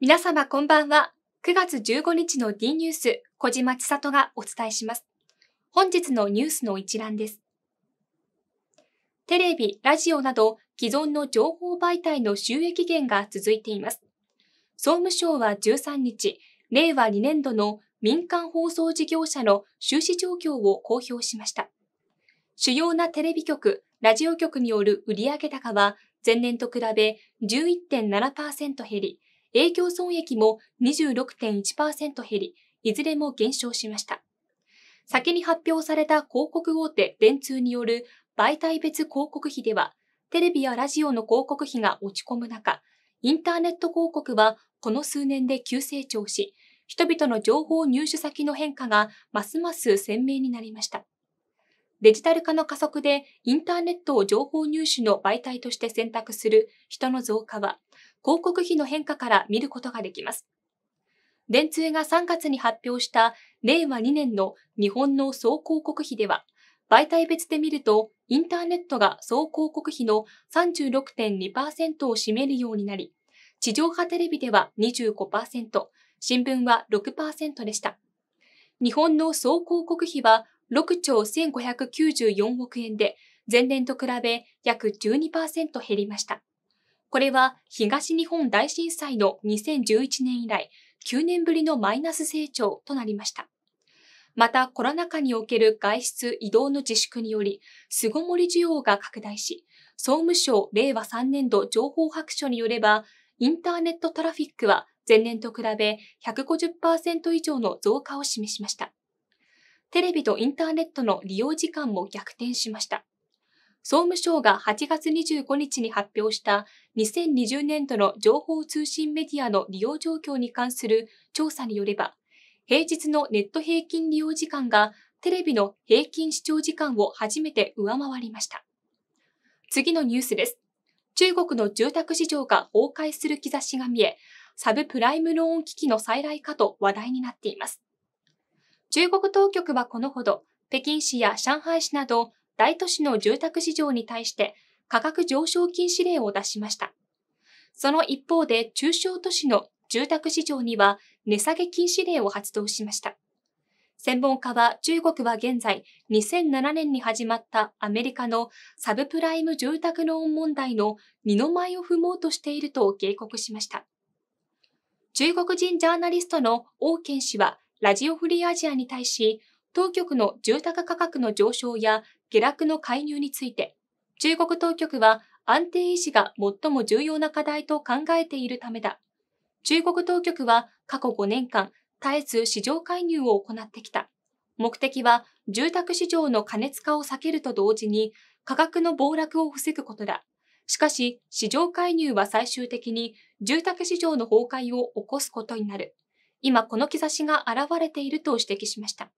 皆様こんばんは。9月15日の D ニュース、小島千里がお伝えします。本日のニュースの一覧です。テレビ、ラジオなど既存の情報媒体の収益源が続いています。総務省は13日、令和2年度の民間放送事業者の収支状況を公表しました。主要なテレビ局、ラジオ局による売上高は前年と比べ11.7%減り、営業損益も26.1%減り、いずれも減少しました。先に発表された広告大手電通による媒体別広告費では、テレビやラジオの広告費が落ち込む中、インターネット広告はこの数年で急成長し、人々の情報入手先の変化がますます鮮明になりました。デジタル化の加速でインターネットを情報入手の媒体として選択する人の増加は、広告費の変化から見ることができます。電通が3月に発表した令和2年の日本の総広告費では、媒体別で見ると、インターネットが総広告費の36.2%を占めるようになり、地上波テレビでは25%、新聞は6%でした。日本の総広告費は6兆1594億円で、前年と比べ約12%減りました。これは東日本大震災の2011年以来、9年ぶりのマイナス成長となりました。また、コロナ禍における外出移動の自粛により、巣ごもり需要が拡大し、総務省令和3年度情報白書によれば、インターネットトラフィックは前年と比べ150%以上の増加を示しました。テレビとインターネットの利用時間も逆転しました。総務省が8月25日に発表した2020年度の情報通信メディアの利用状況に関する調査によれば、平日のネット平均利用時間がテレビの平均視聴時間を初めて上回りました。次のニュースです。中国の住宅市場が崩壊する兆しが見え、サブプライムローン危機の再来かと話題になっています。中国当局はこのほど、北京市や上海市など大都市の住宅市場に対して価格上昇禁止令を出しました。その一方で中小都市の住宅市場には値下げ禁止令を発動しました。専門家は中国は現在2007年に始まったアメリカのサブプライム住宅ローン問題の二の舞を踏もうとしていると警告しました。中国人ジャーナリストの王健氏はラジオフリーアジアに対し、当局の住宅価格の上昇や下落の介入について、中国当局は安定維持が最も重要な課題と考えているためだ。中国当局は過去5年間、絶えず市場介入を行ってきた。目的は住宅市場の過熱化を避けると同時に価格の暴落を防ぐことだ。しかし、市場介入は最終的に住宅市場の崩壊を起こすことになる。今この兆しが現れていると指摘しました。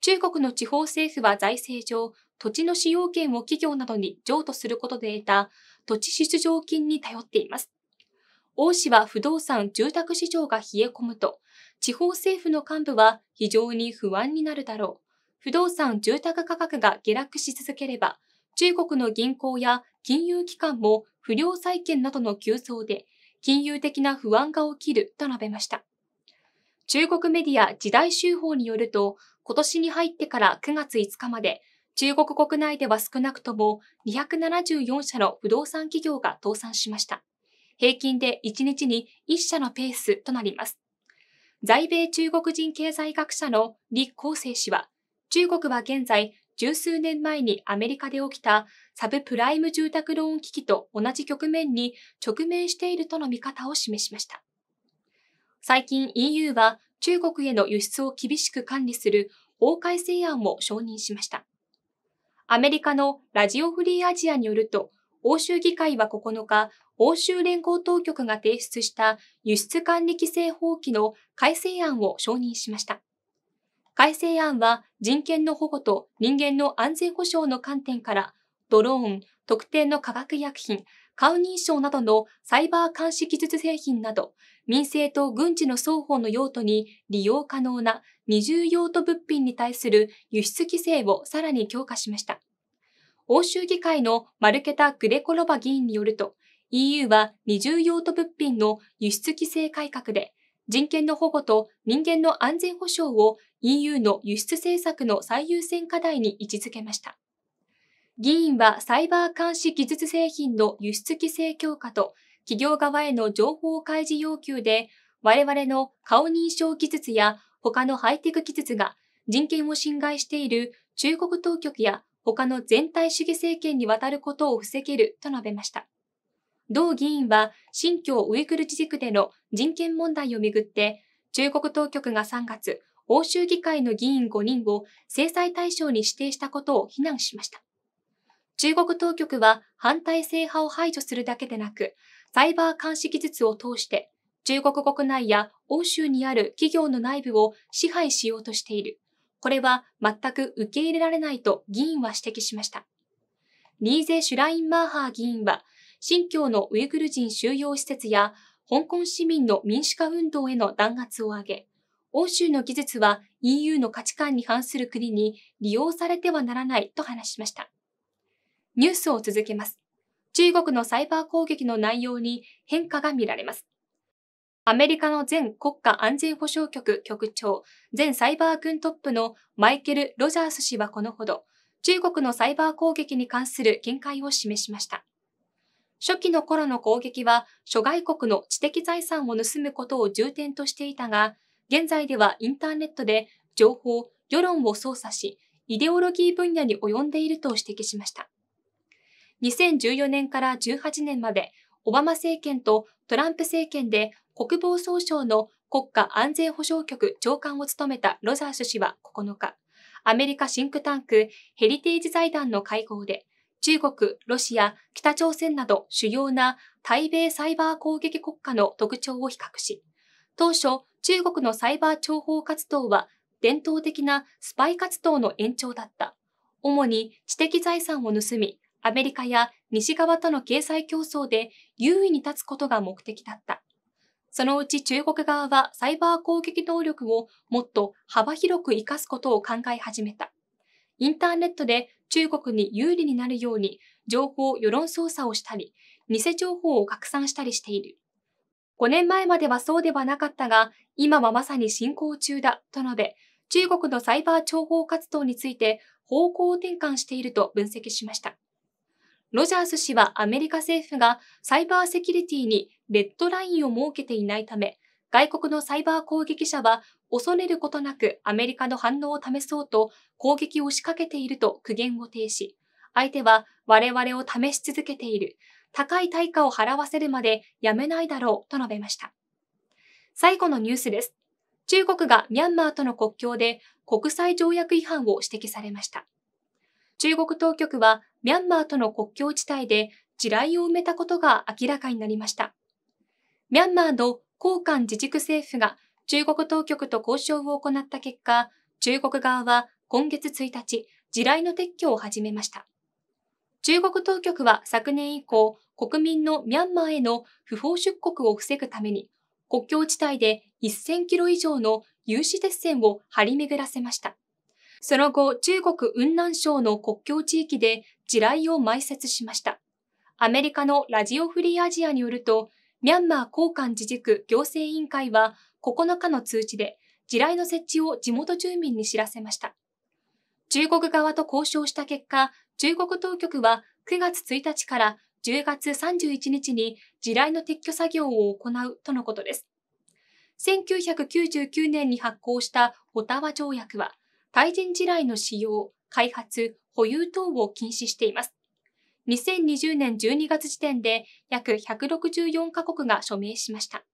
中国の地方政府は財政上、土地の使用権を企業などに譲渡することで得た土地出場金に頼っています。王氏は不動産・住宅市場が冷え込むと、地方政府の幹部は非常に不安になるだろう。不動産・住宅価格が下落し続ければ、中国の銀行や金融機関も不良債権などの急増で、金融的な不安が起きると述べました。中国メディア時代集報によると、今年に入ってから9月5日まで、中国国内では少なくとも274社の不動産企業が倒産しました。平均で1日に1社のペースとなります。在米中国人経済学者の李厚生氏は、中国は現在、十数年前にアメリカで起きたサブプライム住宅ローン危機と同じ局面に直面しているとの見方を示しました。最近 EU は中国への輸出を厳しく管理する法改正案を承認しました。アメリカのラジオフリーアジアによると、欧州議会は9日、欧州連合当局が提出した輸出管理規制法規の改正案を承認しました。改正案は人権の保護と人間の安全保障の観点から、ドローン、特定の化学薬品、顔認証などのサイバー監視技術製品など、民生と軍事の双方の用途に利用可能な二重用途物品に対する輸出規制をさらに強化しました。欧州議会のマルケタ・グレコロバ議員によると、EU は二重用途物品の輸出規制改革で、人権の保護と人間の安全保障を EU の輸出政策の最優先課題に位置づけました。議員はサイバー監視技術製品の輸出規制強化と企業側への情報開示要求で我々の顔認証技術や他のハイテク技術が人権を侵害している中国当局や他の全体主義政権に渡ることを防げると述べました。同議員は新疆ウイグル自治区での人権問題をめぐって中国当局が3月欧州議会の議員5人を制裁対象に指定したことを非難しました。中国当局は反体制派を排除するだけでなく、サイバー監視技術を通して、中国国内や欧州にある企業の内部を支配しようとしている。これは全く受け入れられないと議員は指摘しました。ニーゼ・シュラインマーハー議員は、新疆のウイグル人収容施設や香港市民の民主化運動への弾圧を挙げ、欧州の技術は EU の価値観に反する国に利用されてはならないと話しました。ニュースを続けます。中国のサイバー攻撃の内容に変化が見られます。アメリカの前国家安全保障局局長、前サイバー軍トップのマイケル・ロジャース氏はこのほど、中国のサイバー攻撃に関する見解を示しました。初期の頃の攻撃は諸外国の知的財産を盗むことを重点としていたが、現在ではインターネットで情報、世論を操作し、イデオロギー分野に及んでいると指摘しました。2014年から18年まで、オバマ政権とトランプ政権で国防総省の国家安全保障局長官を務めたロザース氏は9日、アメリカシンクタンクヘリテージ財団の会合で、中国、ロシア、北朝鮮など主要な対米サイバー攻撃国家の特徴を比較し、当初、中国のサイバー諜報活動は伝統的なスパイ活動の延長だった。主に知的財産を盗み、アメリカや西側との経済競争で優位に立つことが目的だった。そのうち中国側はサイバー攻撃能力をもっと幅広く活かすことを考え始めた。インターネットで中国に有利になるように情報世論操作をしたり、偽情報を拡散したりしている。5年前まではそうではなかったが、今はまさに進行中だと述べ、中国のサイバー諜報活動について方向転換していると分析しました。ロジャース氏はアメリカ政府がサイバーセキュリティにレッドラインを設けていないため、外国のサイバー攻撃者は恐れることなくアメリカの反応を試そうと攻撃を仕掛けていると苦言を呈し、相手は我々を試し続けている。高い対価を払わせるまでやめないだろうと述べました。最後のニュースです。中国がミャンマーとの国境で国際条約違反を指摘されました。中国当局はミャンマーとの国境地帯で地雷を埋めたことが明らかになりました。ミャンマーの高官自治区政府が中国当局と交渉を行った結果、中国側は今月1日、地雷の撤去を始めました。中国当局は昨年以降、国民のミャンマーへの不法出国を防ぐために、国境地帯で1000キロ以上の有刺鉄線を張り巡らせました。その後、中国雲南省の国境地域で地雷を埋設しました。アメリカのラジオフリーアジアによると、ミャンマー交換自治区行政委員会は9日の通知で、地雷の設置を地元住民に知らせました。中国側と交渉した結果、中国当局は9月1日から10月31日に地雷の撤去作業を行うとのことです。1999年に発行したオタワ条約は、対人地雷の使用、開発、保有等を禁止しています。2020年12月時点で約164カ国が署名しました。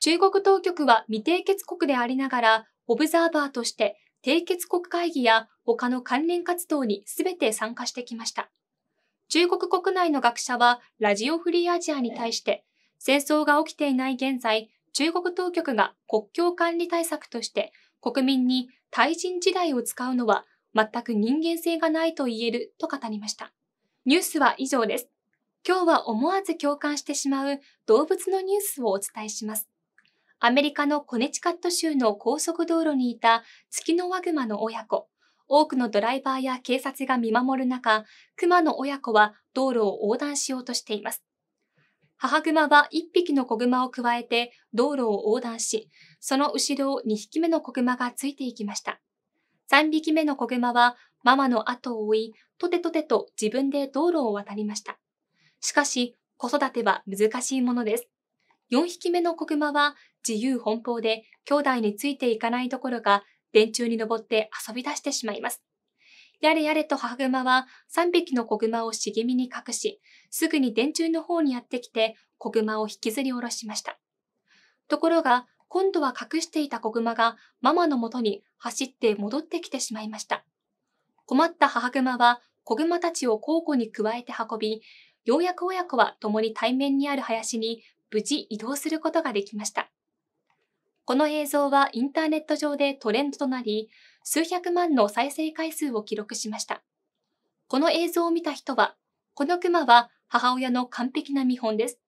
中国当局は未締結国でありながら、オブザーバーとして締結国会議や他の関連活動に全て参加してきました。中国国内の学者はラジオフリーアジアに対して、戦争が起きていない現在、中国当局が国境管理対策として国民に対人地雷を使うのは全く人間性がないと言えると語りました。ニュースは以上です。今日は思わず共感してしまう動物のニュースをお伝えします。アメリカのコネチカット州の高速道路にいた月のワグマの親子。多くのドライバーや警察が見守る中、熊の親子は道路を横断しようとしています。母熊は1匹の子熊を加えて道路を横断し、その後ろを2匹目の子熊がついていきました。3匹目の子熊はママの後を追い、とてとてと自分で道路を渡りました。しかし、子育ては難しいものです。4匹目の子熊は自由奔放で兄弟についていかないどころか電柱に登って遊び出してしまいます。やれやれと母熊は3匹の子熊を茂みに隠し、すぐに電柱の方にやってきて子熊を引きずり下ろしました。ところが、今度は隠していた子熊がママのもとに走って戻ってきてしまいました。困った母熊は子熊たちを交互に加えて運び、ようやく親子は共に対面にある林に無事移動することができました。この映像はインターネット上でトレンドとなり、数百万の再生回数を記録しました。この映像を見た人は、このクマは母親の完璧な見本です。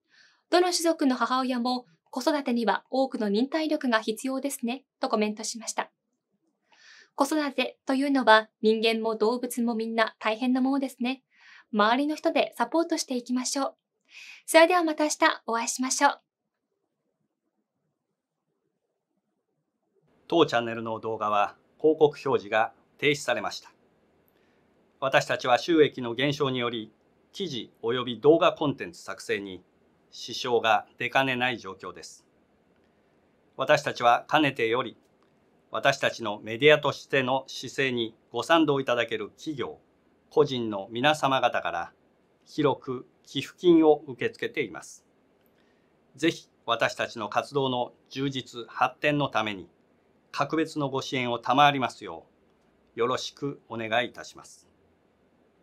どの種族の母親も子育てには多くの忍耐力が必要ですね、とコメントしました。子育てというのは人間も動物もみんな大変なものですね。周りの人でサポートしていきましょう。それではまた明日お会いしましょう。当チャンネルの動画は広告表示が停止されました私たちは収益の減少により記事及び動画コンテンツ作成に支障が出かねない状況です私たちはかねてより私たちのメディアとしての姿勢にご賛同いただける企業個人の皆様方から広く寄付金を受け付けています。ぜひ私たちの活動の充実発展のために格別のご支援を賜りますようよろしくお願いいたします。